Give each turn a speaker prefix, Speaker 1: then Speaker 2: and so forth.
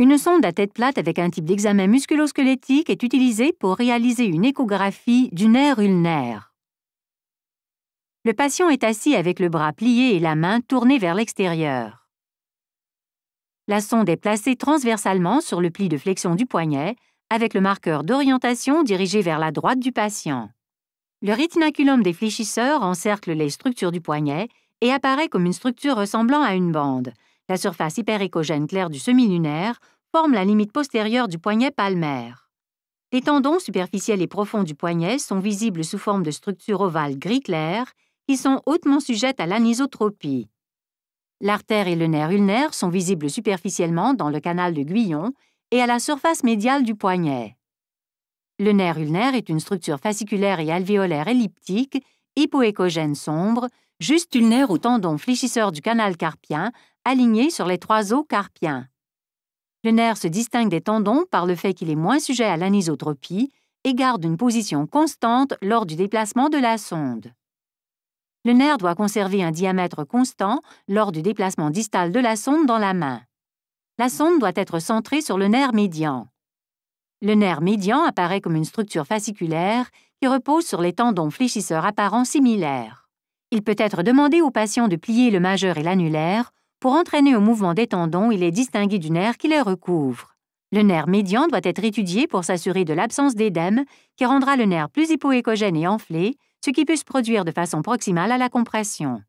Speaker 1: Une sonde à tête plate avec un type d'examen musculosquelettique est utilisée pour réaliser une échographie du nerf ulnaire. Le patient est assis avec le bras plié et la main tournée vers l'extérieur. La sonde est placée transversalement sur le pli de flexion du poignet avec le marqueur d'orientation dirigé vers la droite du patient. Le rétinaculum des fléchisseurs encercle les structures du poignet et apparaît comme une structure ressemblant à une bande, la surface hyperécogène claire du semi forme la limite postérieure du poignet palmaire. Les tendons superficiels et profonds du poignet sont visibles sous forme de structures ovales gris clair qui sont hautement sujettes à l'anisotropie. L'artère et le nerf ulnaire sont visibles superficiellement dans le canal de Guyon et à la surface médiale du poignet. Le nerf ulnaire est une structure fasciculaire et alvéolaire elliptique, hypoécogène sombre, juste une nerf ou tendon fléchisseur du canal carpien, aligné sur les trois os carpiens. Le nerf se distingue des tendons par le fait qu'il est moins sujet à l'anisotropie et garde une position constante lors du déplacement de la sonde. Le nerf doit conserver un diamètre constant lors du déplacement distal de la sonde dans la main. La sonde doit être centrée sur le nerf médian. Le nerf médian apparaît comme une structure fasciculaire qui repose sur les tendons fléchisseurs apparents similaires. Il peut être demandé au patient de plier le majeur et l'annulaire pour entraîner au mouvement des tendons et les distinguer du nerf qui les recouvre. Le nerf médian doit être étudié pour s'assurer de l'absence d'édème qui rendra le nerf plus hypoécogène et enflé, ce qui peut se produire de façon proximale à la compression.